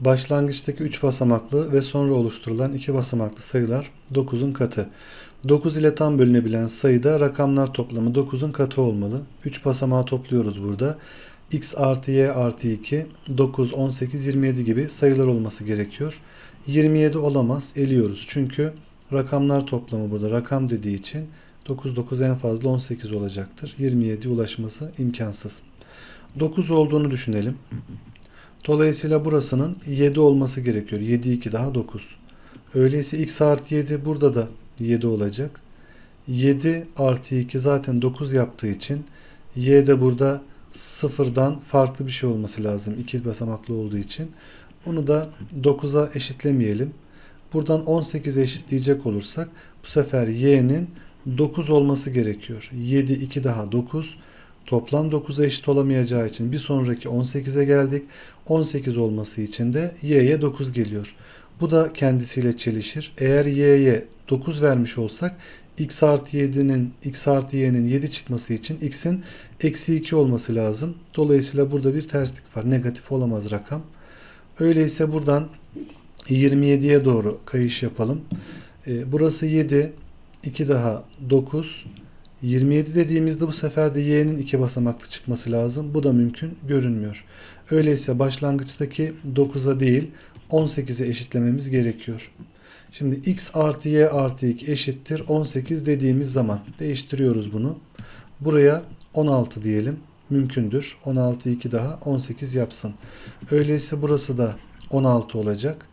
Başlangıçtaki 3 basamaklı ve sonra oluşturulan 2 basamaklı sayılar 9'un katı. 9 ile tam bölünebilen sayıda rakamlar toplamı 9'un katı olmalı. 3 basamağı topluyoruz burada. x artı y artı 2, 9, 18, 27 gibi sayılar olması gerekiyor. 27 olamaz eliyoruz çünkü rakamlar toplamı burada rakam dediği için 9, 9 en fazla 18 olacaktır. 27 ulaşması imkansız. 9 olduğunu düşünelim. Dolayısıyla burasının 7 olması gerekiyor. 7 2 daha 9. Öyleyse x artı 7 burada da 7 olacak. 7 artı 2 zaten 9 yaptığı için y de burada 0'dan farklı bir şey olması lazım. 2 basamaklı olduğu için. Bunu da 9'a eşitlemeyelim. Buradan 18'e eşitleyecek olursak bu sefer y'nin 9 olması gerekiyor. 7 2 daha 9 toplam 9'a eşit olamayacağı için bir sonraki 18'e geldik. 18 olması için de y'ye 9 geliyor. Bu da kendisiyle çelişir. Eğer y'ye 9 vermiş olsak x artı 7'nin x artı y'nin 7 çıkması için x'in eksi 2 olması lazım. Dolayısıyla burada bir terslik var. Negatif olamaz rakam. Öyleyse buradan 27'ye doğru kayış yapalım. Ee, burası 7, 2 daha 9, 27 dediğimizde bu sefer de y'nin iki basamaklı çıkması lazım. Bu da mümkün görünmüyor. Öyleyse başlangıçtaki 9'a değil 18'e eşitlememiz gerekiyor. Şimdi x artı y artı 2 eşittir 18 dediğimiz zaman değiştiriyoruz bunu. Buraya 16 diyelim. Mümkündür. 16 2 daha 18 yapsın. Öyleyse burası da 16 olacak.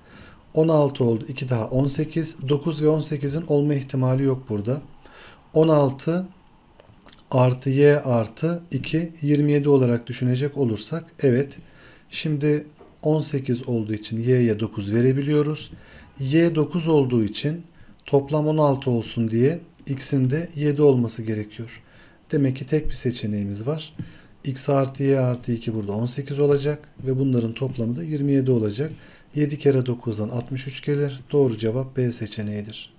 16 oldu. 2 daha 18. 9 ve 18'in olma ihtimali yok burada. 16 artı y artı 2 27 olarak düşünecek olursak evet şimdi 18 olduğu için y'ye 9 verebiliyoruz. y 9 olduğu için toplam 16 olsun diye x'in de 7 olması gerekiyor. Demek ki tek bir seçeneğimiz var. x artı y artı 2 burada 18 olacak ve bunların toplamı da 27 olacak. 7 kere 9'dan 63 gelir. Doğru cevap B seçeneğidir.